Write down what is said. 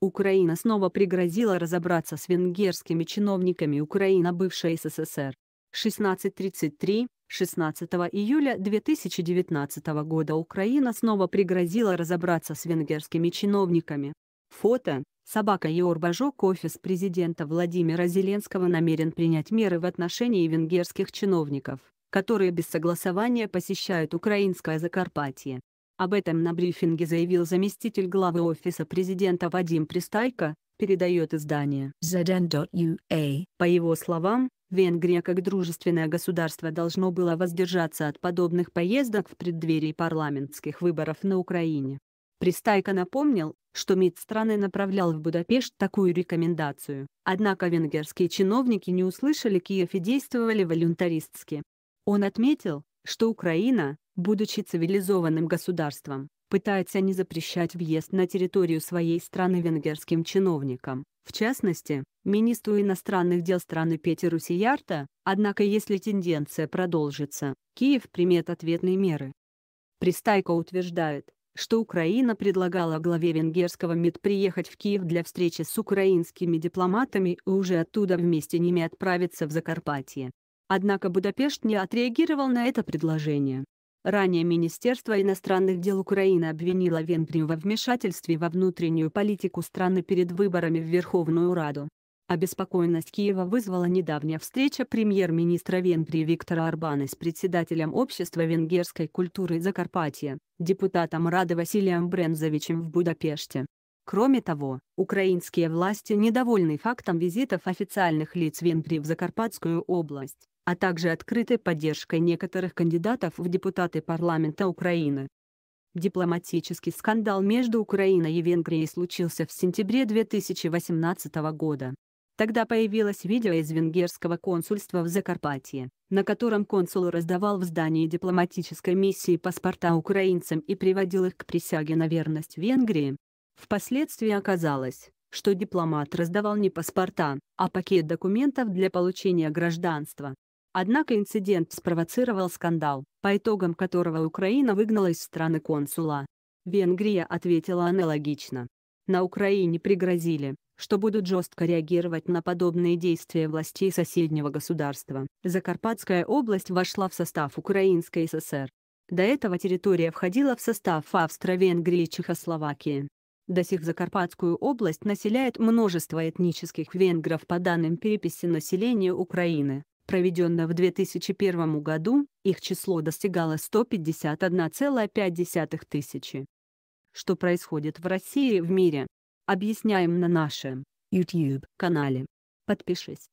Украина снова пригрозила разобраться с венгерскими чиновниками Украина бывшая СССР. 1633, 16 июля 2019 года Украина снова пригрозила разобраться с венгерскими чиновниками. Фото. Собака Еор Бажок офис президента Владимира Зеленского намерен принять меры в отношении венгерских чиновников, которые без согласования посещают украинское Закарпатье. Об этом на брифинге заявил заместитель главы Офиса президента Вадим Пристайко, передает издание ZN.UA. По его словам, Венгрия как дружественное государство должно было воздержаться от подобных поездок в преддверии парламентских выборов на Украине. Пристайко напомнил, что МИД страны направлял в Будапешт такую рекомендацию, однако венгерские чиновники не услышали Киев и действовали волюнтаристски. Он отметил, что Украина, будучи цивилизованным государством, пытается не запрещать въезд на территорию своей страны венгерским чиновникам, в частности, министру иностранных дел страны Петеру Сиярта, однако если тенденция продолжится, Киев примет ответные меры. Пристайко утверждает, что Украина предлагала главе венгерского МИД приехать в Киев для встречи с украинскими дипломатами и уже оттуда вместе ними отправиться в Закарпатье. Однако Будапешт не отреагировал на это предложение. Ранее Министерство иностранных дел Украины обвинило Венгрию во вмешательстве во внутреннюю политику страны перед выборами в Верховную Раду. Обеспокоенность Киева вызвала недавняя встреча премьер-министра Венгрии Виктора Орбана с председателем Общества венгерской культуры Закарпатья, депутатом Рады Василием Брензовичем в Будапеште. Кроме того, украинские власти недовольны фактом визитов официальных лиц Венгрии в Закарпатскую область, а также открытой поддержкой некоторых кандидатов в депутаты парламента Украины. Дипломатический скандал между Украиной и Венгрией случился в сентябре 2018 года. Тогда появилось видео из венгерского консульства в Закарпатье, на котором консул раздавал в здании дипломатической миссии паспорта украинцам и приводил их к присяге на верность Венгрии. Впоследствии оказалось, что дипломат раздавал не паспорта, а пакет документов для получения гражданства. Однако инцидент спровоцировал скандал, по итогам которого Украина выгнала из страны консула. Венгрия ответила аналогично. На Украине пригрозили, что будут жестко реагировать на подобные действия властей соседнего государства. Закарпатская область вошла в состав Украинской ССР. До этого территория входила в состав Австро-Венгрии и Чехословакии. До сих Закарпатскую область населяет множество этнических венгров по данным переписи населения Украины проведенная в 2001 году, их число достигало 151,5 тысячи. Что происходит в России и в мире, объясняем на нашем YouTube-канале. Подпишись.